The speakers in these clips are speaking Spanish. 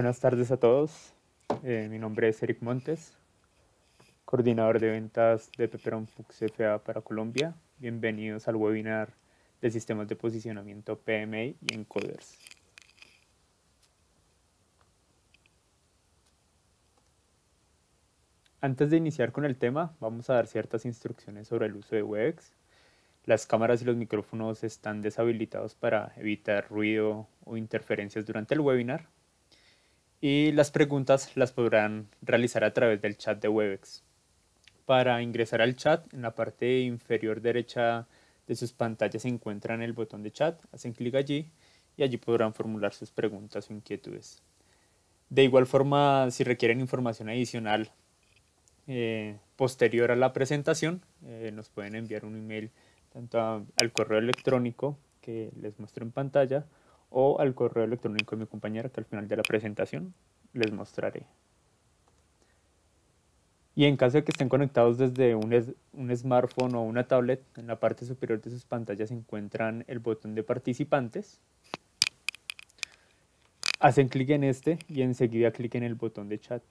Buenas tardes a todos. Eh, mi nombre es Eric Montes, coordinador de ventas de Pepperon Fux FA para Colombia. Bienvenidos al webinar de sistemas de posicionamiento PMA y encoders. Antes de iniciar con el tema, vamos a dar ciertas instrucciones sobre el uso de WebEx. Las cámaras y los micrófonos están deshabilitados para evitar ruido o interferencias durante el webinar y las preguntas las podrán realizar a través del chat de Webex. Para ingresar al chat, en la parte inferior derecha de sus pantallas se encuentran el botón de chat, hacen clic allí y allí podrán formular sus preguntas o inquietudes. De igual forma, si requieren información adicional eh, posterior a la presentación, eh, nos pueden enviar un email tanto al correo electrónico que les muestro en pantalla, o al correo electrónico de mi compañera que al final de la presentación les mostraré. Y en caso de que estén conectados desde un, un, smartphone o una tablet, en la parte superior de sus pantallas se encuentran el botón de participantes. Hacen clic en este y enseguida clic en el botón de chat,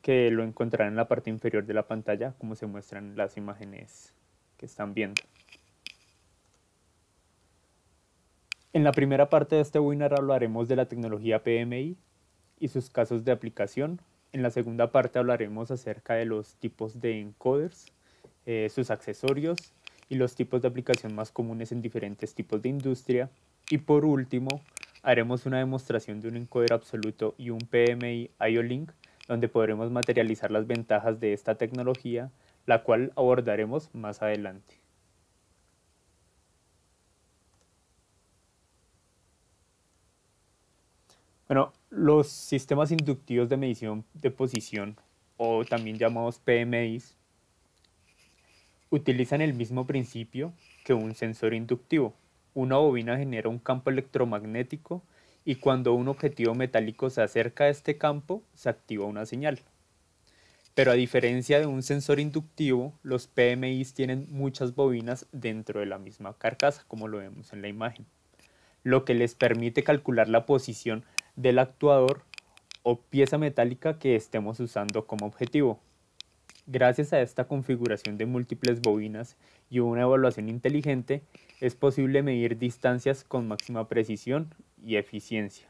que lo encontrarán en la parte inferior de la pantalla, como se muestran las imágenes que están viendo. En la primera parte de este webinar hablaremos de la tecnología PMI y sus casos de aplicación. En la segunda parte hablaremos acerca de los tipos de encoders, eh, sus accesorios y los tipos de aplicación más comunes en diferentes tipos de industria. Y por último, haremos una demostración de un encoder absoluto y un PMI IO-Link, donde podremos materializar las ventajas de esta tecnología, la cual abordaremos más adelante. Bueno, los sistemas inductivos de medición de posición, o también llamados PMIs, utilizan el mismo principio que un sensor inductivo. Una bobina genera un campo electromagnético y cuando un objetivo metálico se acerca a este campo, se activa una señal. Pero a diferencia de un sensor inductivo, los PMIs tienen muchas bobinas dentro de la misma carcasa, como lo vemos en la imagen, lo que les permite calcular la posición del actuador o pieza metálica que estemos usando como objetivo. Gracias a esta configuración de múltiples bobinas y una evaluación inteligente, es posible medir distancias con máxima precisión y eficiencia.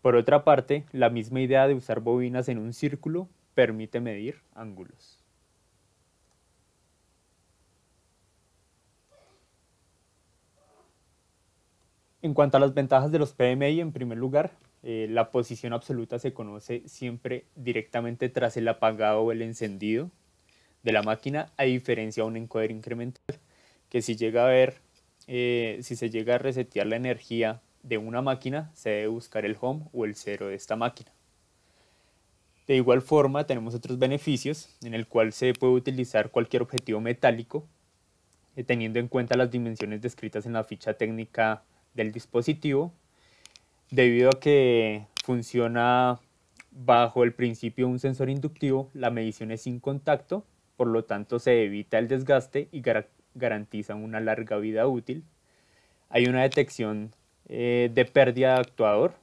Por otra parte, la misma idea de usar bobinas en un círculo permite medir ángulos. En cuanto a las ventajas de los PMI, en primer lugar, eh, la posición absoluta se conoce siempre directamente tras el apagado o el encendido de la máquina, a diferencia de un encoder incremental, que si llega a ver, eh, si se llega a resetear la energía de una máquina, se debe buscar el home o el cero de esta máquina. De igual forma, tenemos otros beneficios en el cual se puede utilizar cualquier objetivo metálico, eh, teniendo en cuenta las dimensiones descritas en la ficha técnica del dispositivo debido a que funciona bajo el principio de un sensor inductivo, la medición es sin contacto, por lo tanto se evita el desgaste y garantiza una larga vida útil. Hay una detección eh, de pérdida de actuador,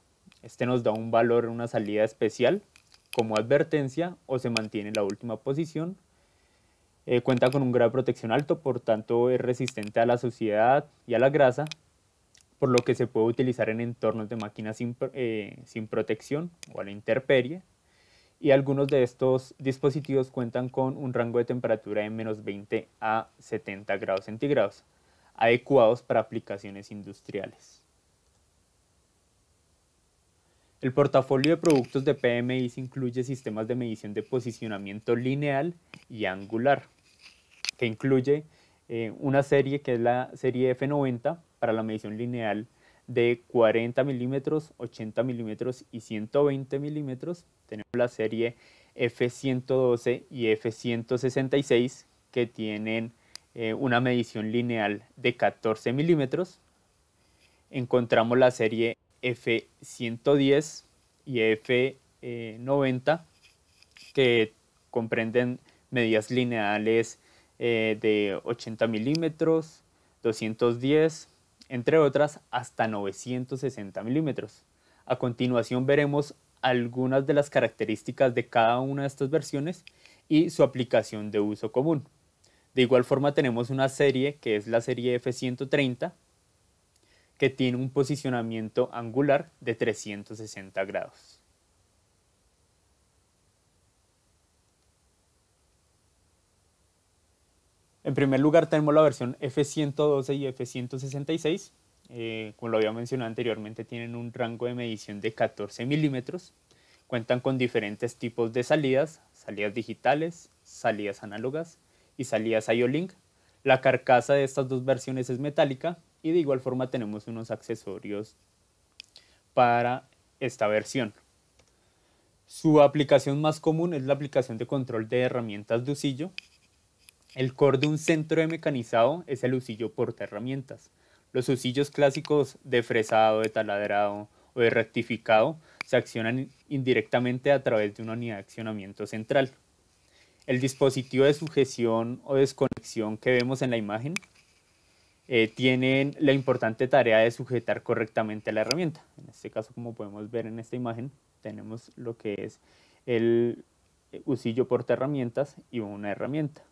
este nos da un valor una salida especial como advertencia o se mantiene en la última posición. Eh, cuenta con un grado de protección alto, por tanto es resistente a la suciedad y a la grasa, por lo que se puede utilizar en entornos de máquinas eh, sin, protección o a la intemperie. Y algunos de estos dispositivos cuentan con un rango de temperatura de menos 20 a 70 grados centígrados, adecuados para aplicaciones industriales. El portafolio de productos de PMI incluye sistemas de medición de posicionamiento lineal y angular, que incluye eh, una serie que es la serie F90, para la medición lineal de 40 milímetros, 80 milímetros y 120 milímetros. Tenemos la serie F112 y F166 que tienen eh, una medición lineal de 14 milímetros. Encontramos la serie F110 y F90 eh, que comprenden medidas lineales eh, de 80 milímetros, 210, entre otras hasta 960 milímetros. A continuación veremos algunas de las características de cada una de estas versiones y su aplicación de uso común. De igual forma tenemos una serie que es la serie F130 que tiene un posicionamiento angular de 360 grados. En primer lugar tenemos la versión F112 y F166. Eh, como lo había mencionado anteriormente, tienen un rango de medición de 14 milímetros. Cuentan con diferentes tipos de salidas, salidas digitales, salidas análogas y salidas IO-Link. La carcasa de estas dos versiones es metálica y de igual forma tenemos unos accesorios para esta versión. Su aplicación más común es la aplicación de control de herramientas de usillo, el core de un centro de mecanizado es el usillo herramientas. Los usillos clásicos de fresado, de taladrado o de rectificado se accionan indirectamente a través de una unidad de accionamiento central. El dispositivo de sujeción o desconexión que vemos en la imagen eh, tiene la importante tarea de sujetar correctamente la herramienta. En este caso, como podemos ver en esta imagen, tenemos lo que es el usillo porta herramientas y una herramienta.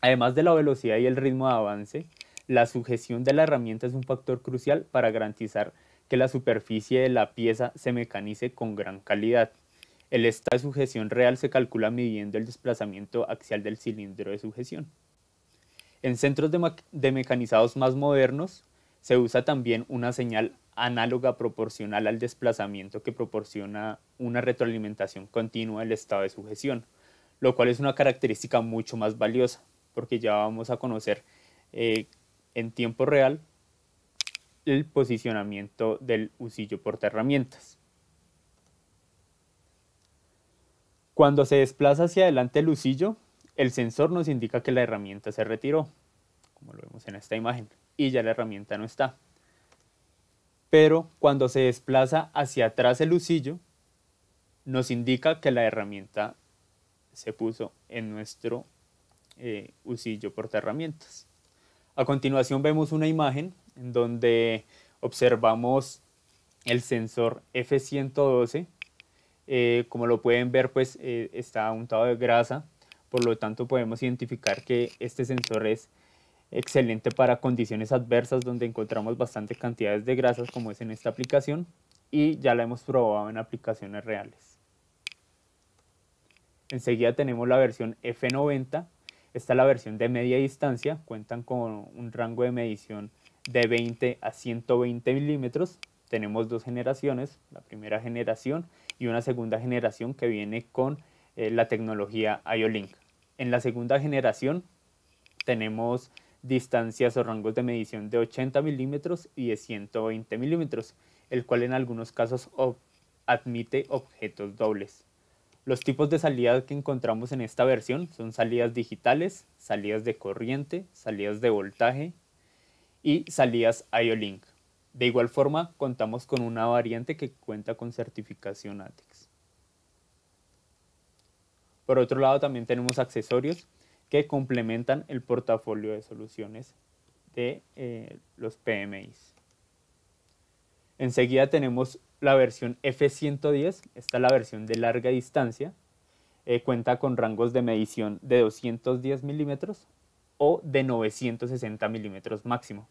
Además de la velocidad y el ritmo de avance, la sujeción de la herramienta es un factor crucial para garantizar que la superficie de la pieza se mecanice con gran calidad. El estado de sujeción real se calcula midiendo el desplazamiento axial del cilindro de sujeción. En centros de, mecanizados más modernos se usa también una señal análoga proporcional al desplazamiento que proporciona una retroalimentación continua del estado de sujeción, lo cual es una característica mucho más valiosa porque ya vamos a conocer eh, en tiempo real el posicionamiento del usillo herramientas. Cuando se desplaza hacia adelante el husillo, el sensor nos indica que la herramienta se retiró, como lo vemos en esta imagen, y ya la herramienta no está. Pero cuando se desplaza hacia atrás el usillo, nos indica que la herramienta se puso en nuestro eh, usillo por herramientas. A continuación vemos una imagen en donde observamos el sensor F112. Eh, como lo pueden ver, pues eh, está untado de grasa, por lo tanto podemos identificar que este sensor es excelente para condiciones adversas donde encontramos bastantes cantidades de grasas como es en esta aplicación y ya la hemos probado en aplicaciones reales. Enseguida tenemos la versión F90 es la versión de media distancia, cuentan con un rango de medición de 20 a 120 milímetros. Tenemos dos generaciones, la primera generación y una segunda generación que viene con eh, la tecnología iolink En la segunda generación tenemos distancias o rangos de medición de 80 milímetros y de 120 milímetros, el cual en algunos casos admite objetos dobles. Los tipos de salidas que encontramos en esta versión son salidas digitales, salidas de corriente, salidas de voltaje y salidas IO-Link. De igual forma, contamos con una variante que cuenta con certificación ATEX. Por otro lado, también tenemos accesorios que complementan el portafolio de soluciones de eh, los PMIs. Enseguida tenemos la versión F110, esta es la versión de larga distancia, eh, cuenta con rangos de medición de 210 milímetros o de 960 milímetros máximo.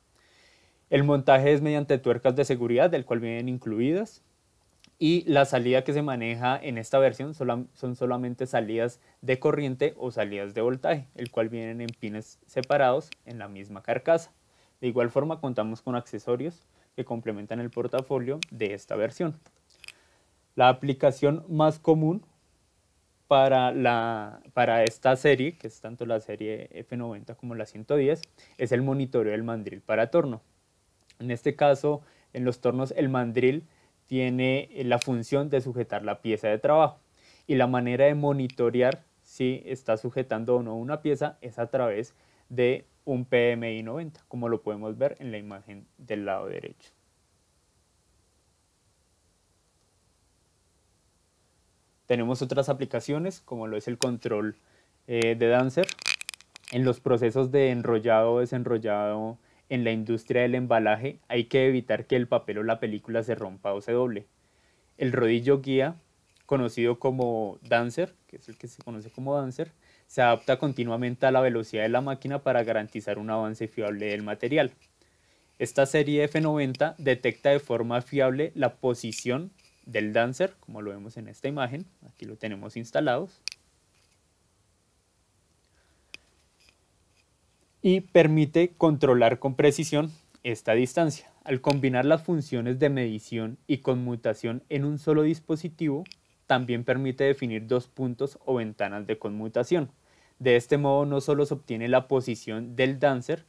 El montaje es mediante tuercas de seguridad, del cual vienen incluidas, y la salida que se maneja en esta versión son solamente salidas de corriente o salidas de voltaje, el cual vienen en pines separados en la misma carcasa. De igual forma contamos con accesorios que complementan el portafolio de esta versión. La aplicación más común para, la, para esta serie, que es tanto la serie F90 como la 110, es el monitoreo del mandril para torno. En este caso, en los tornos el mandril tiene eh, la función de sujetar la pieza de trabajo y la manera de monitorear si está sujetando o no una pieza es a través de un PMI 90, como lo podemos ver en la imagen del lado derecho. Tenemos otras aplicaciones, como lo es el control eh, de Dancer, en los procesos de enrollado o desenrollado en la industria del embalaje hay que evitar que el papel o la película se rompa o se doble. El rodillo guía, conocido como dancer, que es el que se conoce como dancer, se adapta continuamente a la velocidad de la máquina para garantizar un avance fiable del material. Esta serie F90 detecta de forma fiable la posición del dancer, como lo vemos en esta imagen, aquí lo tenemos instalados, y permite controlar con precisión esta distancia. Al combinar las funciones de medición y conmutación en un solo dispositivo, también permite definir dos puntos o ventanas de conmutación. De este modo no solo se obtiene la posición del dancer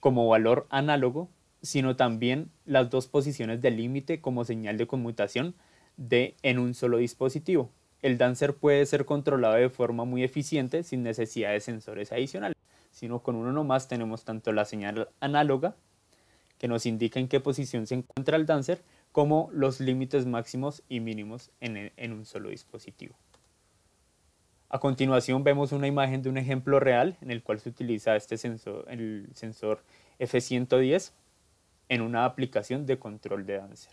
como valor análogo, sino también las dos posiciones del límite como señal de conmutación de en un solo dispositivo. El dancer puede ser controlado de forma muy eficiente sin necesidad de sensores adicionales, sino con uno nomás tenemos tanto la señal análoga que nos indica en qué posición se encuentra el dancer como los límites máximos y mínimos en, un solo dispositivo. A continuación vemos una imagen de un ejemplo real en el cual se utiliza este sensor, el sensor F110 en una aplicación de control de Dancer.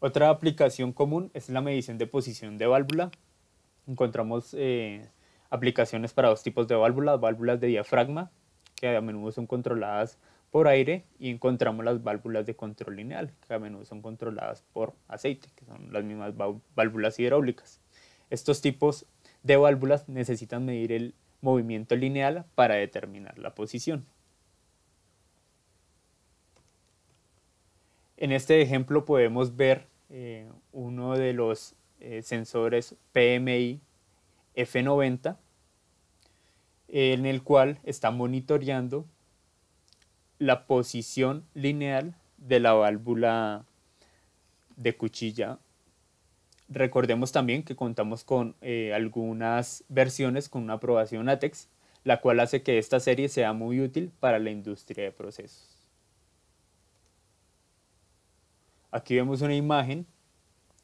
Otra aplicación común es la medición de posición de válvula. Encontramos eh, aplicaciones para dos tipos de válvulas, válvulas de diafragma, que a menudo son controladas por aire, y encontramos las válvulas de control lineal, que a menudo son controladas por aceite, que son las mismas válvulas hidráulicas. Estos tipos de válvulas necesitan medir el movimiento lineal para determinar la posición. En este ejemplo podemos ver eh, uno de los eh, sensores PMI F90 en el cual está monitoreando la posición lineal de la válvula de cuchilla. Recordemos también que contamos con eh, algunas versiones con una aprobación ATEX, la cual hace que esta serie sea muy útil para la industria de procesos. Aquí vemos una imagen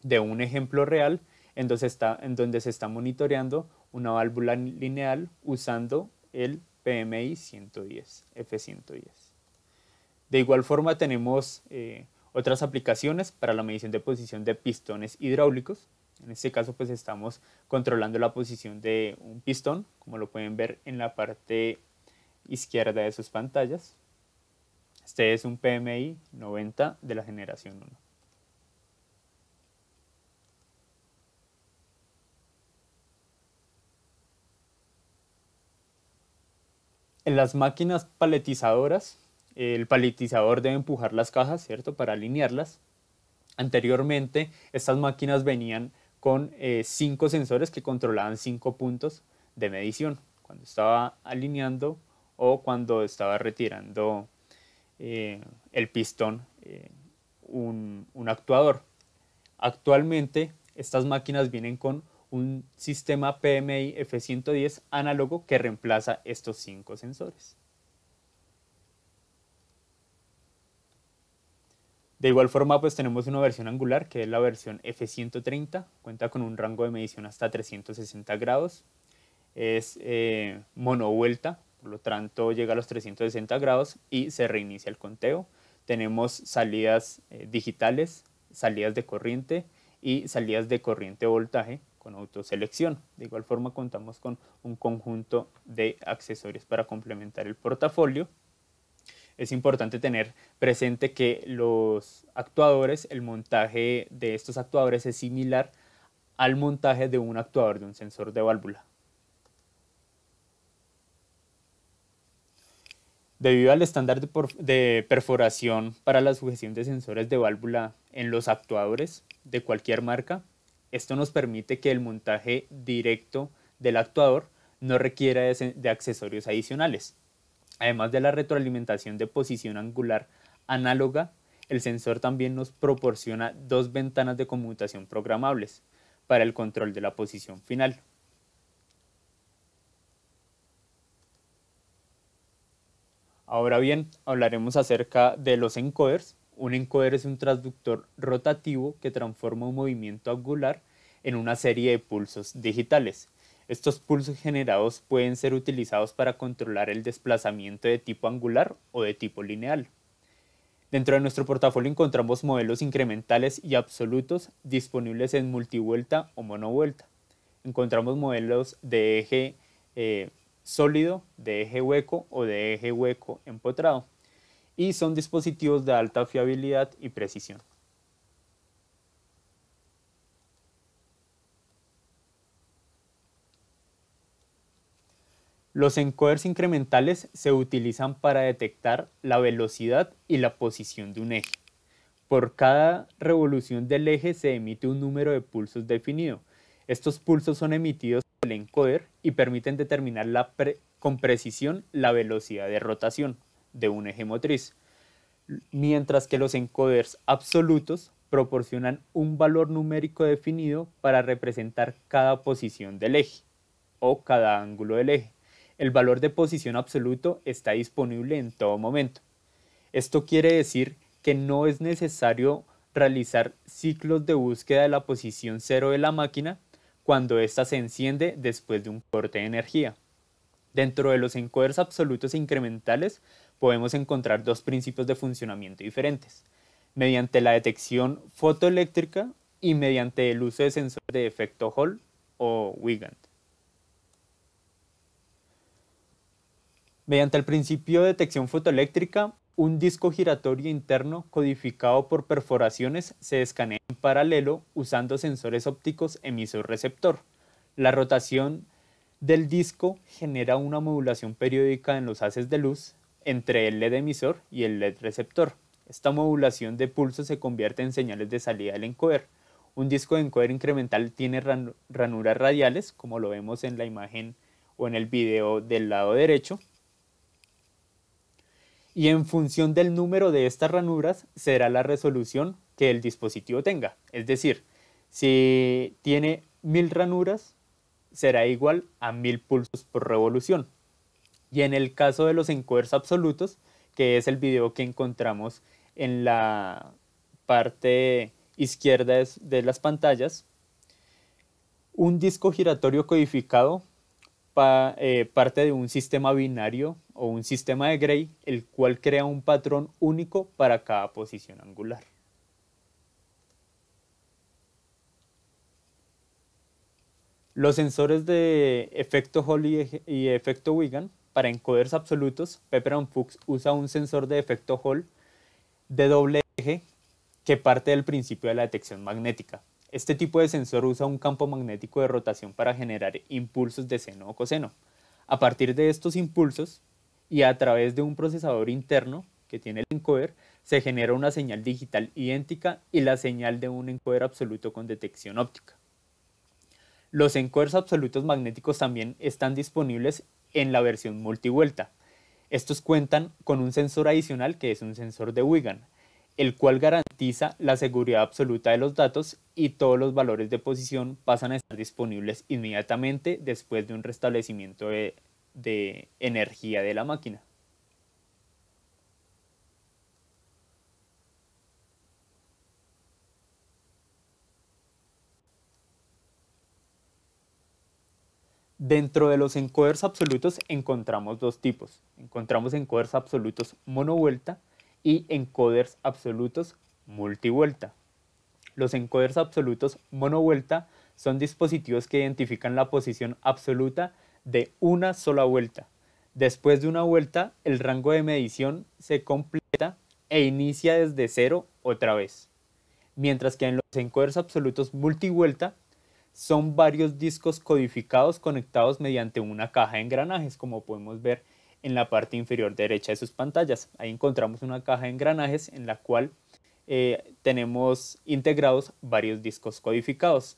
de un ejemplo real en donde, está, en donde se está monitoreando una válvula lineal usando el PMI 110, F110. De igual forma tenemos eh, otras aplicaciones para la medición de posición de pistones hidráulicos. En este caso pues estamos controlando la posición de un pistón, como lo pueden ver en la parte izquierda de sus pantallas. Este es un PMI 90 de la generación 1. En las máquinas paletizadoras, el paletizador debe empujar las cajas, ¿cierto?, para alinearlas. Anteriormente, estas máquinas venían con eh, cinco sensores que controlaban cinco puntos de medición, cuando estaba alineando o cuando estaba retirando eh, el pistón eh, un actuador. Actualmente, estas máquinas vienen con un sistema PMI F110 análogo que reemplaza estos cinco sensores. De igual forma, pues tenemos una versión angular, que es la versión F130, cuenta con un rango de medición hasta 360 grados, es eh, monovuelta, por lo tanto llega a los 360 grados y se reinicia el conteo. Tenemos salidas eh, digitales, salidas de corriente y salidas de corriente voltaje, con autoselección. De igual forma contamos con un conjunto de accesorios para complementar el portafolio. Es importante tener presente que los actuadores, el montaje de estos actuadores es similar al montaje de un actuador de un sensor de válvula. Debido al estándar de, perforación para la sujeción de sensores de válvula en los actuadores de cualquier marca, esto nos permite que el montaje directo del actuador no requiera de accesorios adicionales. Además de la retroalimentación de posición angular análoga, el sensor también nos proporciona dos ventanas de conmutación programables para el control de la posición final. Ahora bien, hablaremos acerca de los encoders, un encoder es un transductor rotativo que transforma un movimiento angular en una serie de pulsos digitales. Estos pulsos generados pueden ser utilizados para controlar el desplazamiento de tipo angular o de tipo lineal. Dentro de nuestro portafolio encontramos modelos incrementales y absolutos disponibles en multivuelta o monovuelta. Encontramos modelos de eje eh, sólido, de eje hueco o de eje hueco empotrado y son dispositivos de alta fiabilidad y precisión. Los encoders incrementales se utilizan para detectar la velocidad y la posición de un eje. Por cada revolución del eje se emite un número de pulsos definido. Estos pulsos son emitidos por el encoder y permiten determinar con precisión la velocidad de rotación de un eje motriz, mientras que los encoders absolutos proporcionan un valor numérico definido para representar cada posición del eje o cada ángulo del eje. El valor de posición absoluto está disponible en todo momento. Esto quiere decir que no es necesario realizar ciclos de búsqueda de la posición cero de la máquina cuando ésta se enciende después de un corte de energía. Dentro de los encoders absolutos incrementales podemos encontrar dos principios de funcionamiento diferentes, mediante la detección fotoeléctrica y mediante el uso de sensores de efecto Hall o Wigand. Mediante el principio de detección fotoeléctrica, un disco giratorio interno codificado por perforaciones se escanea en paralelo usando sensores ópticos emisor-receptor. La rotación del disco genera una modulación periódica en los haces de luz entre el LED emisor y el LED receptor. Esta modulación de pulso se convierte en señales de salida del encoder. Un disco de encoder incremental tiene ranuras radiales, como lo vemos en la imagen o en el video del lado derecho. Y en función del número de estas ranuras será la resolución que el dispositivo tenga. Es decir, si tiene mil ranuras, será igual a mil pulsos por revolución. Y en el caso de los encoders absolutos, que es el video que encontramos en la parte izquierda de las pantallas, un disco giratorio codificado eh, parte de un sistema binario o un sistema de Gray, el cual crea un patrón único para cada posición angular. Los sensores de efecto Holly y efecto Wigan para encoders absolutos, Pepperon Fuchs usa un sensor de efecto Hall de doble eje que parte del principio de la detección magnética. Este tipo de sensor usa un campo magnético de rotación para generar impulsos de seno o coseno. A partir de estos impulsos y a través de un procesador interno que tiene el encoder, se genera una señal digital idéntica y la señal de un encoder absoluto con detección óptica. Los encoders absolutos magnéticos también están disponibles en la versión multivuelta. Estos cuentan con un sensor adicional que es un sensor de Wigan, el cual garantiza la seguridad absoluta de los datos y todos los valores de posición pasan a estar disponibles inmediatamente después de un restablecimiento de, de energía de la máquina. Dentro de los encoders absolutos encontramos dos tipos. Encontramos encoders absolutos monovuelta y encoders absolutos multivuelta. Los encoders absolutos monovuelta son dispositivos que identifican la posición absoluta de una sola vuelta. Después de una vuelta, el rango de medición se completa e inicia desde cero otra vez. Mientras que en los encoders absolutos multivuelta, son varios discos codificados conectados mediante una caja de engranajes, como podemos ver en la parte inferior derecha de sus pantallas. Ahí encontramos una caja de engranajes en la cual eh, tenemos integrados varios discos codificados.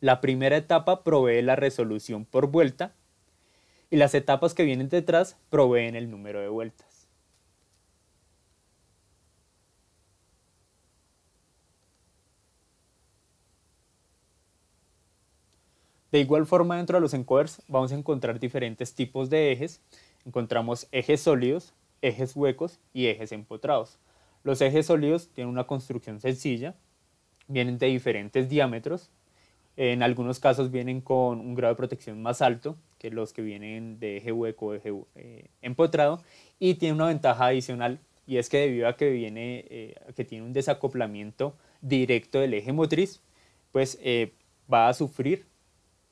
La primera etapa provee la resolución por vuelta y las etapas que vienen detrás proveen el número de vueltas. De igual forma, dentro de los encoders vamos a encontrar diferentes tipos de ejes. Encontramos ejes sólidos, ejes huecos y ejes empotrados. Los ejes sólidos tienen una construcción sencilla, vienen de diferentes diámetros. En algunos casos vienen con un grado de protección más alto que los que vienen de eje hueco o eje eh, empotrado y tiene una ventaja adicional y es que debido a que, viene, eh, que tiene un desacoplamiento directo del eje motriz, pues eh, va a sufrir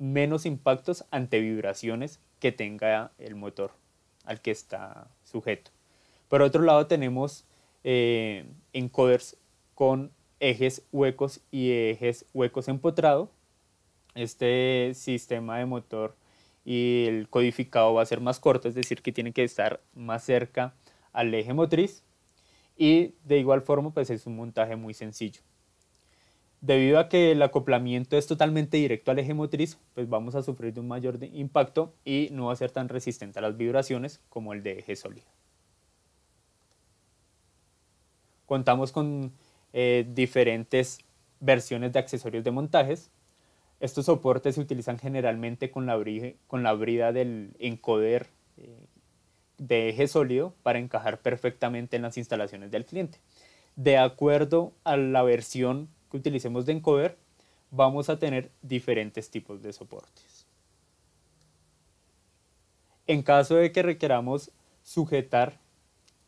menos impactos ante vibraciones que tenga el motor al que está sujeto. Por otro lado tenemos eh, encoders con ejes huecos y ejes huecos empotrado. Este sistema de motor y el codificado va a ser más corto, es decir, que tiene que estar más cerca al eje motriz. Y de igual forma, pues es un montaje muy sencillo. Debido a que el acoplamiento es totalmente directo al eje motriz, pues vamos a sufrir de un mayor impacto y no va a ser tan resistente a las vibraciones como el de eje sólido. Contamos con eh, diferentes versiones de accesorios de montajes. Estos soportes se utilizan generalmente con la, brida del encoder eh, de eje sólido para encajar perfectamente en las instalaciones del cliente. De acuerdo a la versión que utilicemos de encoder, vamos a tener diferentes tipos de soportes. En caso de que requeramos sujetar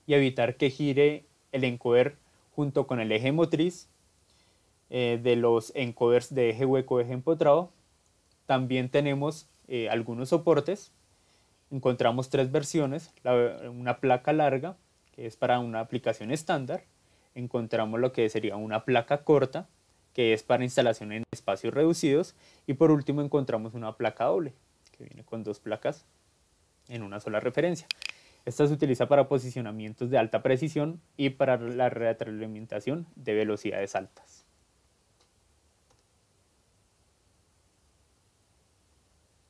y evitar que gire el encoder junto con el eje motriz eh, de los encoders de eje hueco, eje empotrado, también tenemos eh, algunos soportes. Encontramos tres versiones, una placa larga, que es para una aplicación estándar, encontramos lo que sería una placa corta, que es para instalación en espacios reducidos, y por último encontramos una placa doble, que viene con dos placas en una sola referencia. Esta se utiliza para posicionamientos de alta precisión y para la retroalimentación de velocidades altas.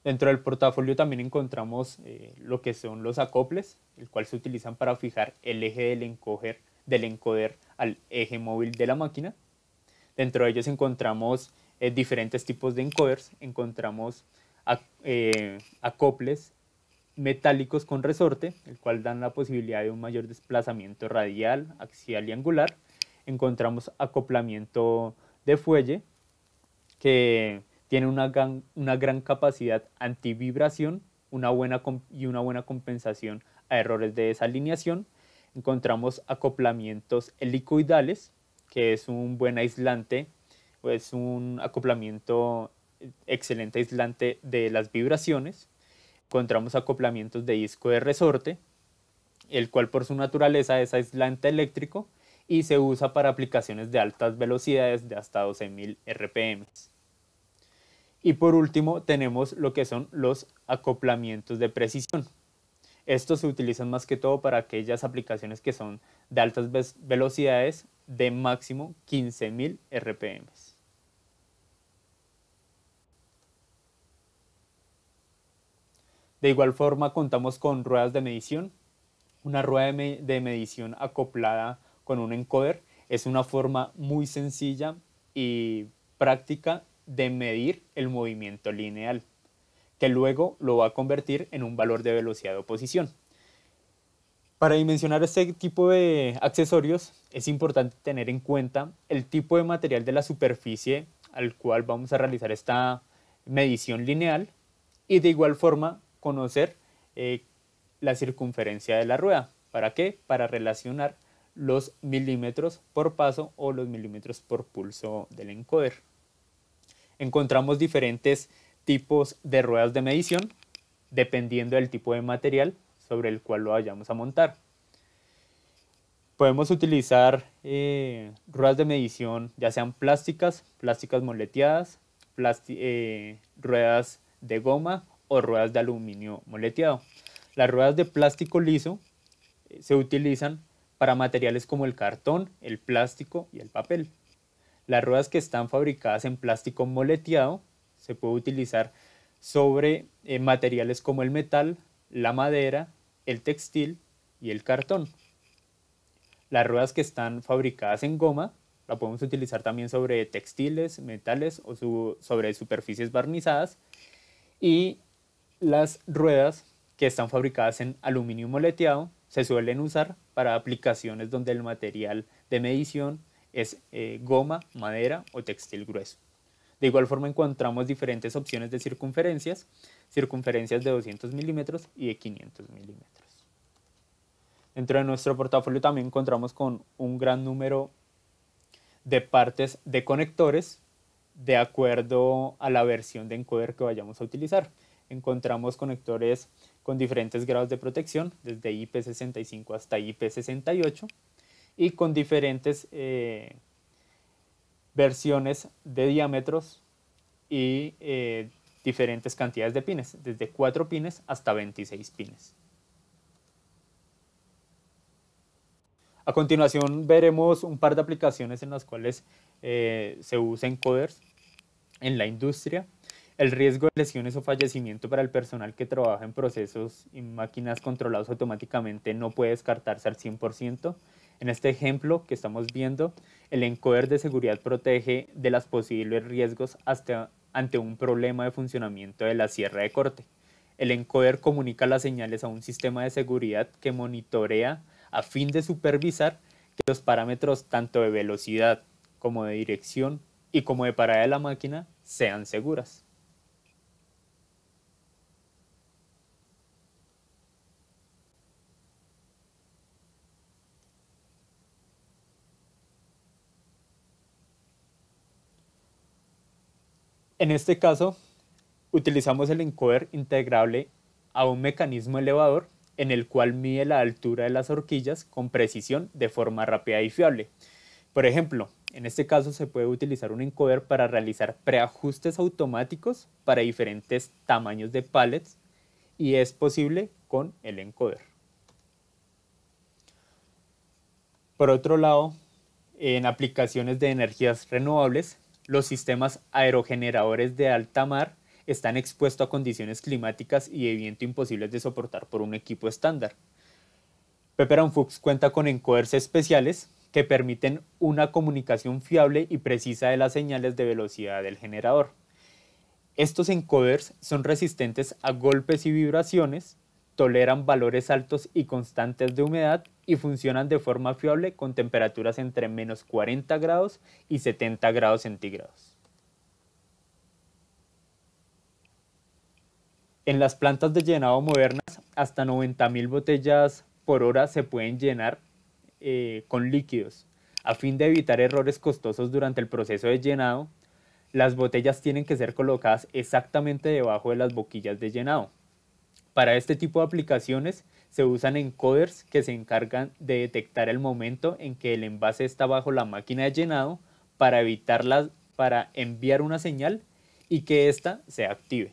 Dentro del portafolio también encontramos eh, lo que son los acoples, el cual se utilizan para fijar el eje del encoger, del encoder al eje móvil de la máquina. Dentro de ellos encontramos eh, diferentes tipos de encoders, encontramos eh, acoples metálicos con resorte, el cual dan la posibilidad de un mayor desplazamiento radial, axial y angular. Encontramos acoplamiento de fuelle, que tiene una gran, capacidad antivibración una buena y una buena compensación a errores de desalineación encontramos acoplamientos helicoidales, que es un buen aislante, es un acoplamiento excelente aislante de las vibraciones. Encontramos acoplamientos de disco de resorte, el cual por su naturaleza es aislante eléctrico y se usa para aplicaciones de altas velocidades de hasta 12.000 RPM. Y por último tenemos lo que son los acoplamientos de precisión, estos se utilizan más que todo para aquellas aplicaciones que son de altas velocidades de máximo 15.000 RPM. De igual forma contamos con ruedas de medición. Una rueda de medición acoplada con un encoder es una forma muy sencilla y práctica de medir el movimiento lineal luego lo va a convertir en un valor de velocidad de oposición. Para dimensionar este tipo de accesorios es importante tener en cuenta el tipo de material de la superficie al cual vamos a realizar esta medición lineal y de igual forma conocer eh, la circunferencia de la rueda. ¿Para qué? Para relacionar los milímetros por paso o los milímetros por pulso del encoder. Encontramos diferentes tipos de ruedas de medición, dependiendo del tipo de material sobre el cual lo vayamos a montar. Podemos utilizar eh, ruedas de medición, ya sean plásticas, plásticas moleteadas, eh, ruedas de goma o ruedas de aluminio moleteado. Las ruedas de plástico liso eh, se utilizan para materiales como el cartón, el plástico y el papel. Las ruedas que están fabricadas en plástico moleteado se puede utilizar sobre eh, materiales como el metal, la madera, el textil y el cartón. Las ruedas que están fabricadas en goma la podemos utilizar también sobre textiles, metales o sobre superficies barnizadas. Y las ruedas que están fabricadas en aluminio moleteado se suelen usar para aplicaciones donde el material de medición es eh, goma, madera o textil grueso. De igual forma encontramos diferentes opciones de circunferencias, circunferencias de 200 milímetros y de 500 milímetros. Dentro de nuestro portafolio también encontramos con un gran número de partes de conectores de acuerdo a la versión de encoder que vayamos a utilizar. Encontramos conectores con diferentes grados de protección, desde IP65 hasta IP68, y con diferentes eh, versiones de diámetros y eh, diferentes cantidades de pines, desde 4 pines hasta 26 pines. A continuación veremos un par de aplicaciones en las cuales eh, se usan coders en la industria. El riesgo de lesiones o fallecimiento para el personal que trabaja en procesos y máquinas controlados automáticamente no puede descartarse al 100%. En este ejemplo que estamos viendo, el encoder de seguridad protege de los posibles riesgos ante un problema de funcionamiento de la sierra de corte. El encoder comunica las señales a un sistema de seguridad que monitorea a fin de supervisar que los parámetros tanto de velocidad como de dirección y como de parada de la máquina sean seguras. En este caso, utilizamos el encoder integrable a un mecanismo elevador en el cual mide la altura de las horquillas con precisión de forma rápida y fiable. Por ejemplo, en este caso se puede utilizar un encoder para realizar preajustes automáticos para diferentes tamaños de palets y es posible con el encoder. Por otro lado, en aplicaciones de energías renovables los sistemas aerogeneradores de alta mar están expuestos a condiciones climáticas y de viento imposibles de soportar por un equipo estándar. pepperon Fuchs cuenta con encoders especiales que permiten una comunicación fiable y precisa de las señales de velocidad del generador. Estos encoders son resistentes a golpes y vibraciones toleran valores altos y constantes de humedad y funcionan de forma fiable con temperaturas entre menos 40 grados y 70 grados centígrados. En las plantas de llenado modernas, hasta 90.000 botellas por hora se pueden llenar eh, con líquidos. A fin de evitar errores costosos durante el proceso de llenado, las botellas tienen que ser colocadas exactamente debajo de las boquillas de llenado. Para este tipo de aplicaciones se usan encoders que se encargan de detectar el momento en que el envase está bajo la máquina de llenado para, evitar para enviar una señal y que ésta se active.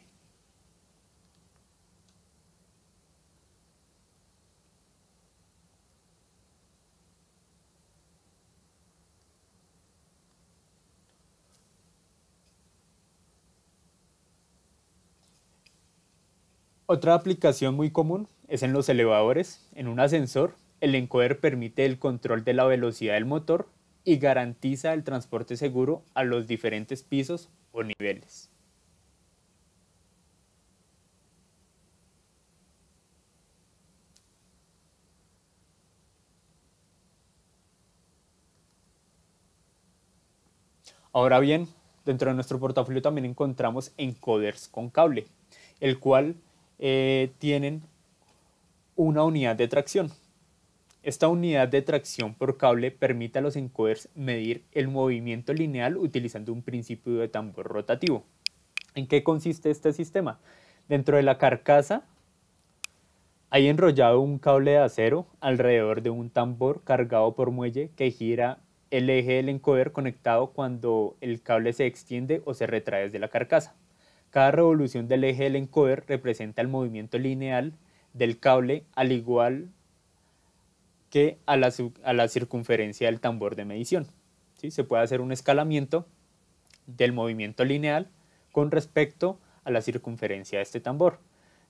Otra aplicación muy común es en los elevadores. En un ascensor, el encoder permite el control de la velocidad del motor y garantiza el transporte seguro a los diferentes pisos o niveles. Ahora bien, dentro de nuestro portafolio también encontramos encoders con cable, el cual eh, tienen una unidad de tracción. Esta unidad de tracción por cable permite a los encoders medir el movimiento lineal utilizando un principio de tambor rotativo. ¿En qué consiste este sistema? Dentro de la carcasa hay enrollado un cable de acero alrededor de un tambor cargado por muelle que gira el eje del encoder conectado cuando el cable se extiende o se retrae desde la carcasa. Cada revolución del eje del encoder representa el movimiento lineal del cable al igual que a la, circunferencia del tambor de medición. ¿Sí? Se puede hacer un escalamiento del movimiento lineal con respecto a la circunferencia de este tambor.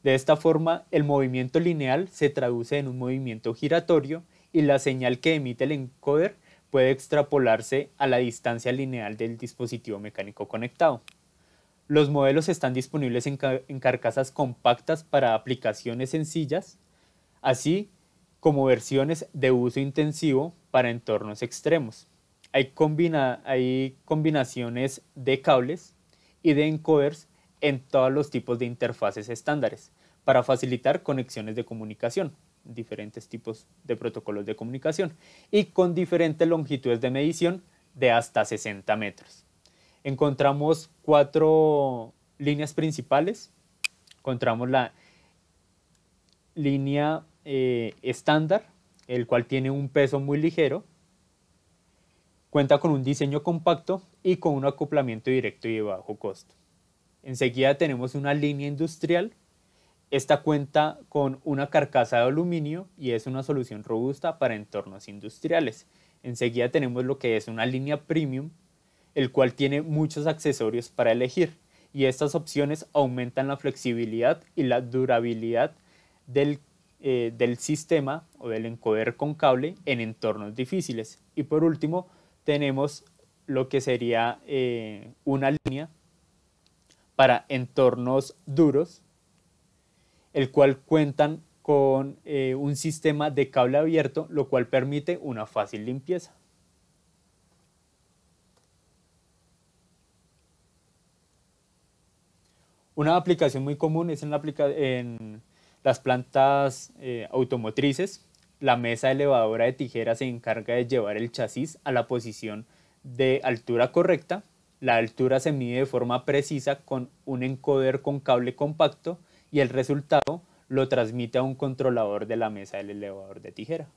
De esta forma, el movimiento lineal se traduce en un movimiento giratorio y la señal que emite el encoder puede extrapolarse a la distancia lineal del dispositivo mecánico conectado. Los modelos están disponibles en, carcasas compactas para aplicaciones sencillas, así como versiones de uso intensivo para entornos extremos. Hay, hay combinaciones de cables y de encoders en todos los tipos de interfaces estándares para facilitar conexiones de comunicación, diferentes tipos de protocolos de comunicación y con diferentes longitudes de medición de hasta 60 metros encontramos cuatro líneas principales. Encontramos la línea eh, estándar, el cual tiene un peso muy ligero, cuenta con un diseño compacto y con un acoplamiento directo y de bajo costo. Enseguida tenemos una línea industrial. Esta cuenta con una carcasa de aluminio y es una solución robusta para entornos industriales. Enseguida tenemos lo que es una línea premium, el cual tiene muchos accesorios para elegir y estas opciones aumentan la flexibilidad y la durabilidad del, eh, del sistema o del encoder con cable en entornos difíciles. Y por último, tenemos lo que sería eh, una línea para entornos duros, el cual cuentan con eh, un sistema de cable abierto, lo cual permite una fácil limpieza. Una aplicación muy común es en, las plantas eh, automotrices. La mesa elevadora de tijera se encarga de llevar el chasis a la posición de altura correcta. La altura se mide de forma precisa con un encoder con cable compacto y el resultado lo transmite a un controlador de la mesa del elevador de tijera.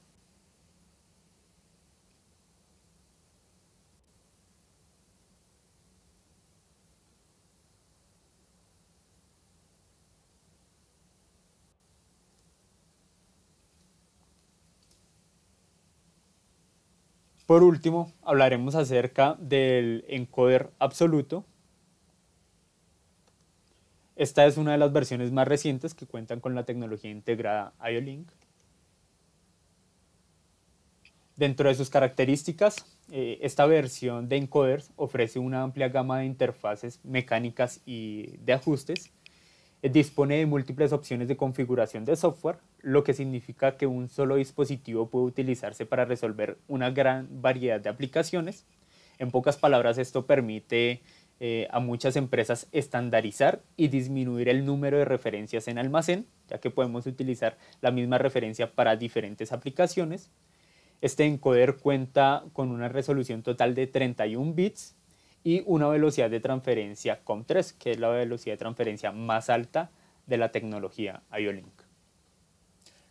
Por último, hablaremos acerca del encoder absoluto. Esta es una de las versiones más recientes que cuentan con la tecnología integrada iolink. Dentro de sus características, eh, esta versión de encoders ofrece una amplia gama de interfaces mecánicas y de ajustes. Eh, dispone de múltiples opciones de configuración de software, lo que significa que un solo dispositivo puede utilizarse para resolver una gran variedad de aplicaciones. En pocas palabras, esto permite eh, a muchas empresas estandarizar y disminuir el número de referencias en almacén, ya que podemos utilizar la misma referencia para diferentes aplicaciones. Este encoder cuenta con una resolución total de 31 bits y una velocidad de transferencia COM3, que es la velocidad de transferencia más alta de la tecnología io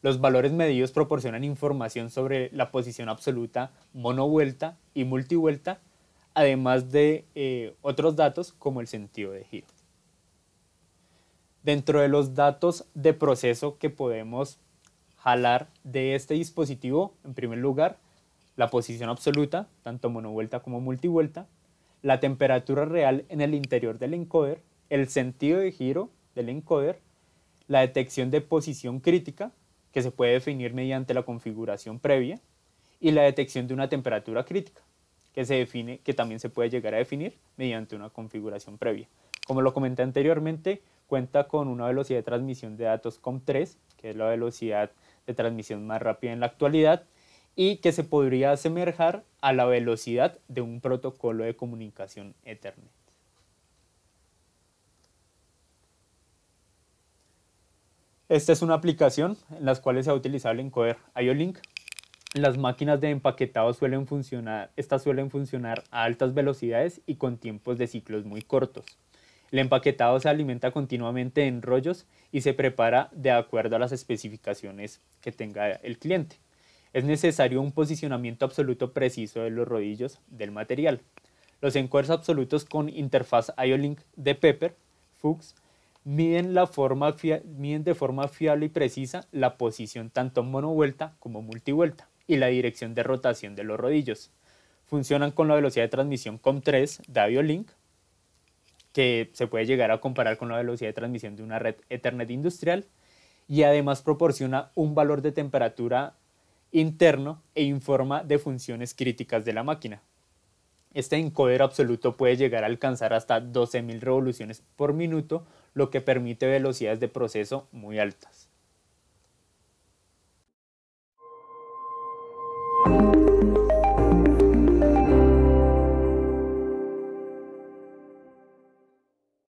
los valores medidos proporcionan información sobre la posición absoluta, monovuelta y multivuelta, además de eh, otros datos como el sentido de giro. Dentro de los datos de proceso que podemos jalar de este dispositivo, en primer lugar, la posición absoluta, tanto monovuelta como multivuelta, la temperatura real en el interior del encoder, el sentido de giro del encoder, la detección de posición crítica, que se puede definir mediante la configuración previa, y la detección de una temperatura crítica, que, se define, que también se puede llegar a definir mediante una configuración previa. Como lo comenté anteriormente, cuenta con una velocidad de transmisión de datos COM3, que es la velocidad de transmisión más rápida en la actualidad, y que se podría asemejar a la velocidad de un protocolo de comunicación Ethernet. Esta es una aplicación en la cual se ha utilizado el encoder IO-Link. Las máquinas de empaquetado suelen funcionar, estas suelen funcionar a altas velocidades y con tiempos de ciclos muy cortos. El empaquetado se alimenta continuamente en rollos y se prepara de acuerdo a las especificaciones que tenga el cliente. Es necesario un posicionamiento absoluto preciso de los rodillos del material. Los encoders absolutos con interfaz IO-Link de Pepper, Fuchs, miden, la forma miden de forma fiable y precisa la posición tanto monovuelta como multivuelta y la dirección de rotación de los rodillos. Funcionan con la velocidad de transmisión COM3 de AVIOLINK, que se puede llegar a comparar con la velocidad de transmisión de una red Ethernet industrial, y además proporciona un valor de temperatura interno e informa de funciones críticas de la máquina. Este encoder absoluto puede llegar a alcanzar hasta 12.000 revoluciones por minuto, lo que permite velocidades de proceso muy altas.